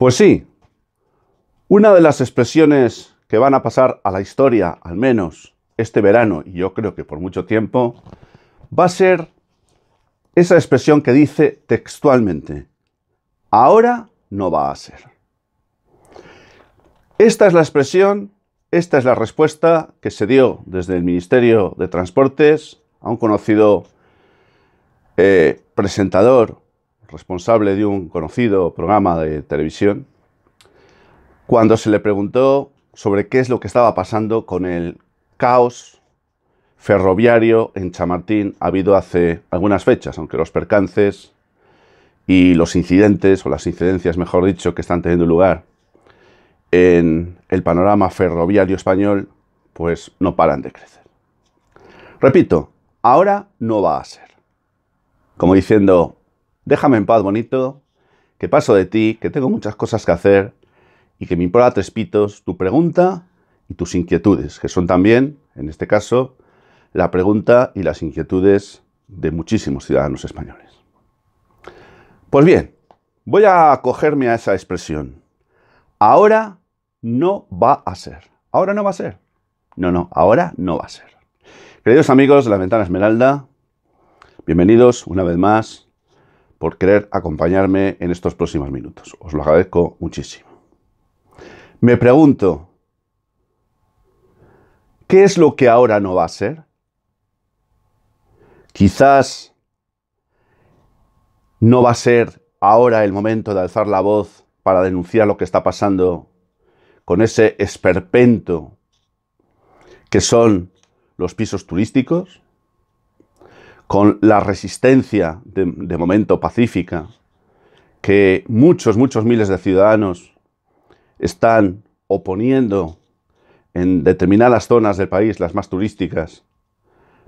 Pues sí, una de las expresiones que van a pasar a la historia, al menos este verano, y yo creo que por mucho tiempo, va a ser esa expresión que dice textualmente, ahora no va a ser. Esta es la expresión, esta es la respuesta que se dio desde el Ministerio de Transportes a un conocido eh, presentador responsable de un conocido programa de televisión, cuando se le preguntó sobre qué es lo que estaba pasando con el caos ferroviario en Chamartín ha habido hace algunas fechas, aunque los percances y los incidentes, o las incidencias mejor dicho, que están teniendo lugar en el panorama ferroviario español, pues no paran de crecer. Repito, ahora no va a ser. Como diciendo, Déjame en paz, bonito, que paso de ti, que tengo muchas cosas que hacer y que me importa tres pitos tu pregunta y tus inquietudes, que son también, en este caso, la pregunta y las inquietudes de muchísimos ciudadanos españoles. Pues bien, voy a acogerme a esa expresión. Ahora no va a ser. Ahora no va a ser. No, no, ahora no va a ser. Queridos amigos de la Ventana Esmeralda, bienvenidos una vez más por querer acompañarme en estos próximos minutos. Os lo agradezco muchísimo. Me pregunto, ¿qué es lo que ahora no va a ser? Quizás no va a ser ahora el momento de alzar la voz para denunciar lo que está pasando con ese esperpento que son los pisos turísticos con la resistencia, de, momento pacífica, que muchos, muchos miles de ciudadanos están oponiendo en determinadas zonas del país, las más turísticas,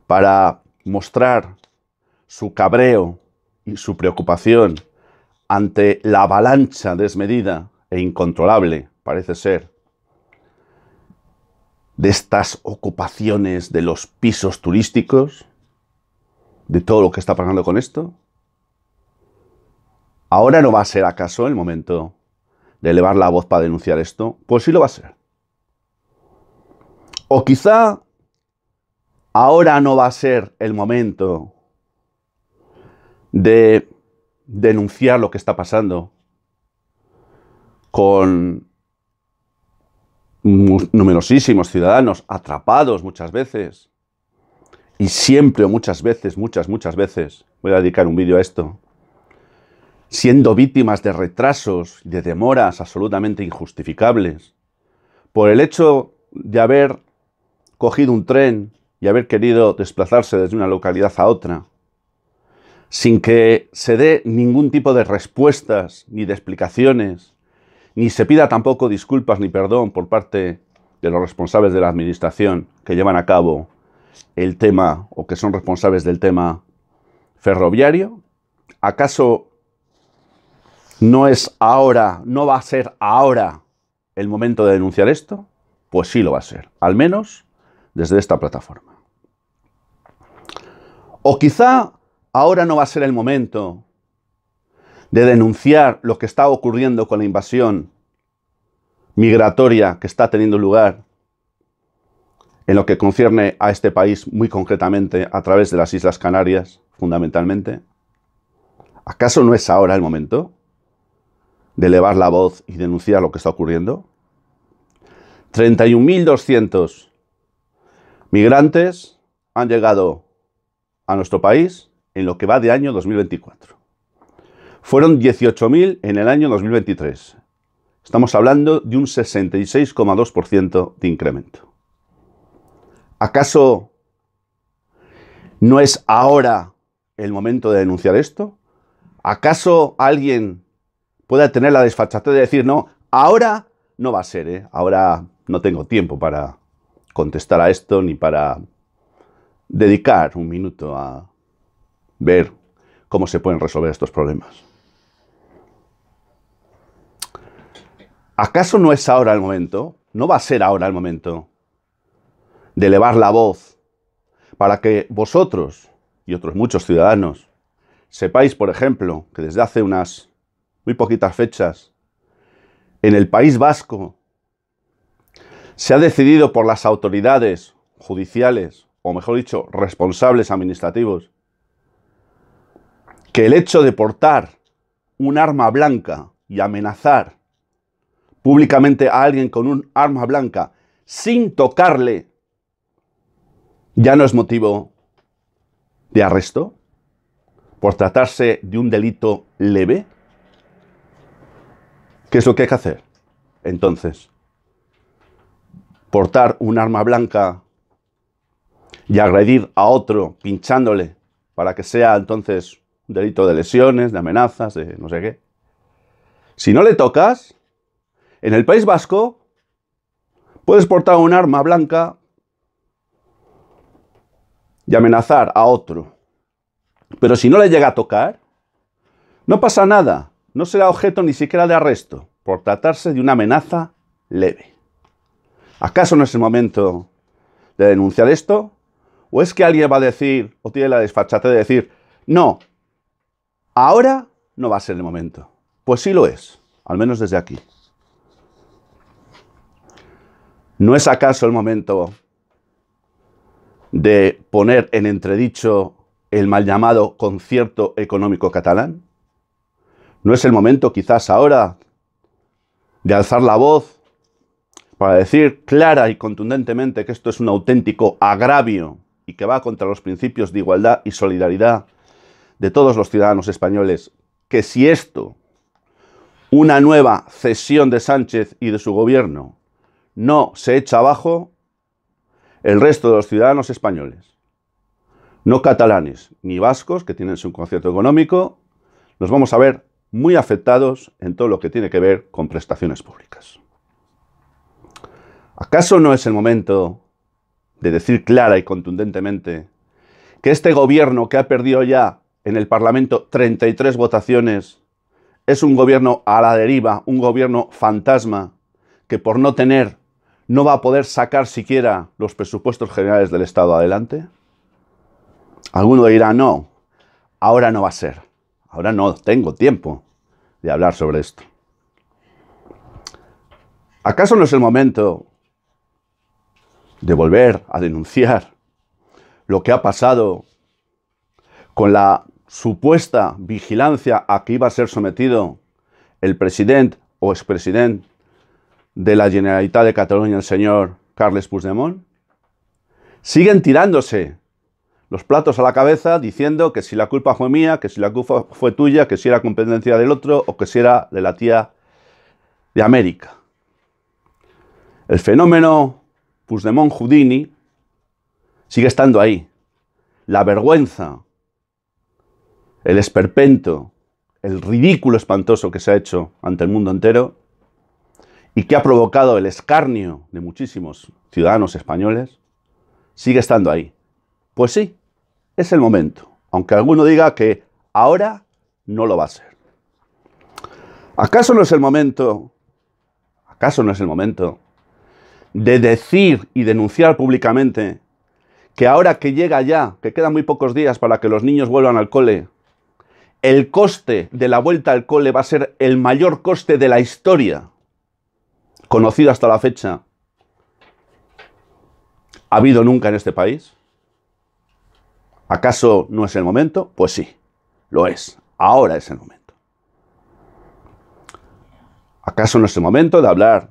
para mostrar su cabreo y su preocupación ante la avalancha desmedida e incontrolable, parece ser, de estas ocupaciones de los pisos turísticos, de todo lo que está pasando con esto? ¿Ahora no va a ser acaso el momento de elevar la voz para denunciar esto? Pues sí lo va a ser. O quizá ahora no va a ser el momento de denunciar lo que está pasando con numerosísimos ciudadanos atrapados muchas veces y siempre o muchas veces, muchas, muchas veces, voy a dedicar un vídeo a esto, siendo víctimas de retrasos y de demoras absolutamente injustificables, por el hecho de haber cogido un tren y haber querido desplazarse desde una localidad a otra, sin que se dé ningún tipo de respuestas ni de explicaciones, ni se pida tampoco disculpas ni perdón por parte de los responsables de la administración que llevan a cabo el tema o que son responsables del tema ferroviario? ¿Acaso no es ahora, no va a ser ahora el momento de denunciar esto? Pues sí lo va a ser, al menos desde esta plataforma. O quizá ahora no va a ser el momento de denunciar lo que está ocurriendo con la invasión migratoria que está teniendo lugar en lo que concierne a este país, muy concretamente a través de las Islas Canarias, fundamentalmente, ¿acaso no es ahora el momento de elevar la voz y denunciar lo que está ocurriendo? 31.200 migrantes han llegado a nuestro país en lo que va de año 2024. Fueron 18.000 en el año 2023. Estamos hablando de un 66,2% de incremento. ¿Acaso no es ahora el momento de denunciar esto? ¿Acaso alguien pueda tener la desfachatez de decir, no, ahora no va a ser, ¿eh? ahora no tengo tiempo para contestar a esto ni para dedicar un minuto a ver cómo se pueden resolver estos problemas? ¿Acaso no es ahora el momento? ¿No va a ser ahora el momento de elevar la voz para que vosotros y otros muchos ciudadanos sepáis, por ejemplo, que desde hace unas muy poquitas fechas, en el País Vasco se ha decidido por las autoridades judiciales, o mejor dicho, responsables administrativos, que el hecho de portar un arma blanca y amenazar públicamente a alguien con un arma blanca sin tocarle ya no es motivo de arresto por tratarse de un delito leve. ¿Qué es lo que hay que hacer? Entonces, portar un arma blanca y agredir a otro pinchándole para que sea entonces un delito de lesiones, de amenazas, de no sé qué. Si no le tocas, en el País Vasco puedes portar un arma blanca y amenazar a otro. Pero si no le llega a tocar, no pasa nada, no será objeto ni siquiera de arresto por tratarse de una amenaza leve. ¿Acaso no es el momento de denunciar esto? ¿O es que alguien va a decir, o tiene la desfachate de decir, no, ahora no va a ser el momento? Pues sí lo es, al menos desde aquí. ¿No es acaso el momento de poner en entredicho el mal llamado concierto económico catalán? ¿No es el momento quizás ahora de alzar la voz para decir clara y contundentemente que esto es un auténtico agravio y que va contra los principios de igualdad y solidaridad de todos los ciudadanos españoles, que si esto, una nueva cesión de Sánchez y de su gobierno, no se echa abajo, el resto de los ciudadanos españoles, no catalanes ni vascos, que tienen su concierto económico, nos vamos a ver muy afectados en todo lo que tiene que ver con prestaciones públicas. ¿Acaso no es el momento de decir clara y contundentemente que este gobierno que ha perdido ya en el Parlamento 33 votaciones es un gobierno a la deriva, un gobierno fantasma, que por no tener no va a poder sacar siquiera los presupuestos generales del Estado adelante? Alguno dirá, no, ahora no va a ser. Ahora no tengo tiempo de hablar sobre esto. ¿Acaso no es el momento de volver a denunciar lo que ha pasado con la supuesta vigilancia a que iba a ser sometido el presidente o expresidente de la Generalitat de Cataluña, el señor Carles Puigdemont, siguen tirándose los platos a la cabeza diciendo que si la culpa fue mía, que si la culpa fue tuya, que si era competencia del otro o que si era de la tía de América. El fenómeno Puigdemont Houdini sigue estando ahí. La vergüenza, el esperpento, el ridículo espantoso que se ha hecho ante el mundo entero y que ha provocado el escarnio de muchísimos ciudadanos españoles, sigue estando ahí. Pues sí, es el momento, aunque alguno diga que ahora no lo va a ser. ¿Acaso no es el momento, acaso no es el momento de decir y denunciar públicamente que ahora que llega ya, que quedan muy pocos días para que los niños vuelvan al cole, el coste de la vuelta al cole va a ser el mayor coste de la historia conocido hasta la fecha ha habido nunca en este país? ¿Acaso no es el momento? Pues sí, lo es. Ahora es el momento. ¿Acaso no es el momento de hablar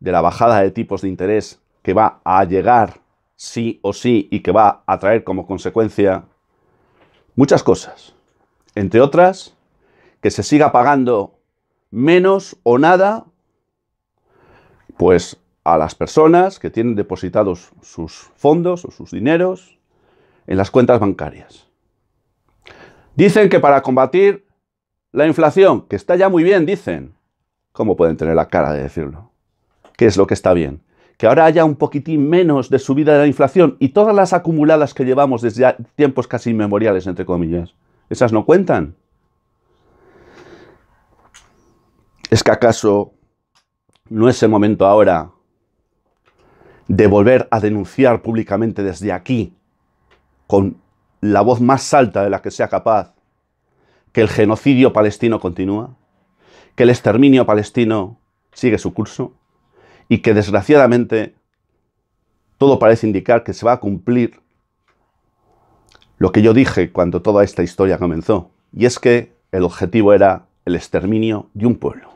de la bajada de tipos de interés que va a llegar sí o sí y que va a traer como consecuencia muchas cosas? Entre otras, que se siga pagando menos o nada pues a las personas que tienen depositados sus fondos o sus dineros en las cuentas bancarias. Dicen que para combatir la inflación, que está ya muy bien, dicen. ¿Cómo pueden tener la cara de decirlo? ¿Qué es lo que está bien? Que ahora haya un poquitín menos de subida de la inflación y todas las acumuladas que llevamos desde tiempos casi inmemoriales, entre comillas. ¿Esas no cuentan? ¿Es que acaso no es el momento ahora de volver a denunciar públicamente desde aquí, con la voz más alta de la que sea capaz, que el genocidio palestino continúa, que el exterminio palestino sigue su curso y que desgraciadamente todo parece indicar que se va a cumplir lo que yo dije cuando toda esta historia comenzó, y es que el objetivo era el exterminio de un pueblo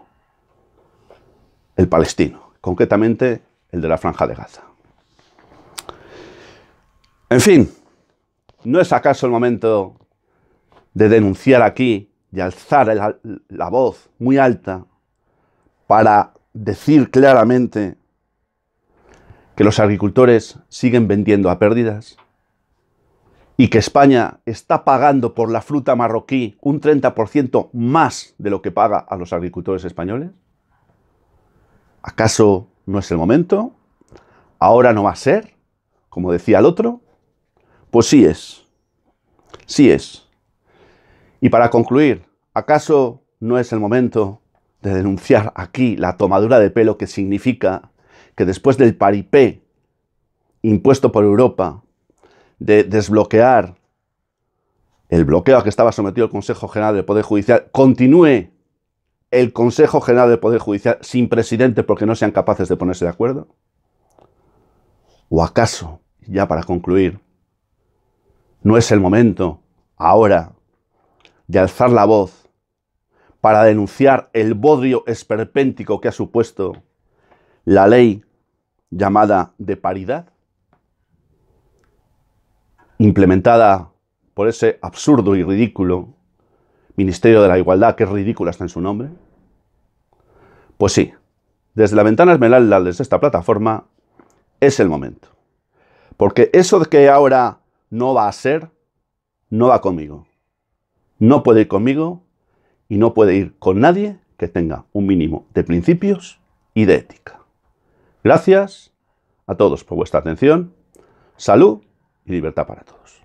el palestino, concretamente el de la franja de Gaza. En fin, ¿no es acaso el momento de denunciar aquí, de alzar la, la voz muy alta para decir claramente que los agricultores siguen vendiendo a pérdidas? y que España está pagando por la fruta marroquí un 30% más de lo que paga a los agricultores españoles? ¿Acaso no es el momento? ¿Ahora no va a ser? Como decía el otro. Pues sí es. Sí es. Y para concluir, ¿acaso no es el momento de denunciar aquí la tomadura de pelo que significa que después del paripé impuesto por Europa de desbloquear el bloqueo a que estaba sometido el Consejo General del Poder Judicial continúe el Consejo General del Poder Judicial sin presidente porque no sean capaces de ponerse de acuerdo? ¿O acaso, ya para concluir, no es el momento ahora de alzar la voz para denunciar el bodrio esperpéntico que ha supuesto la ley llamada de paridad, implementada por ese absurdo y ridículo Ministerio de la Igualdad, que es ridícula está en su nombre. Pues sí, desde la ventana esmeralda desde esta plataforma es el momento. Porque eso de que ahora no va a ser, no va conmigo. No puede ir conmigo y no puede ir con nadie que tenga un mínimo de principios y de ética. Gracias a todos por vuestra atención. Salud y libertad para todos.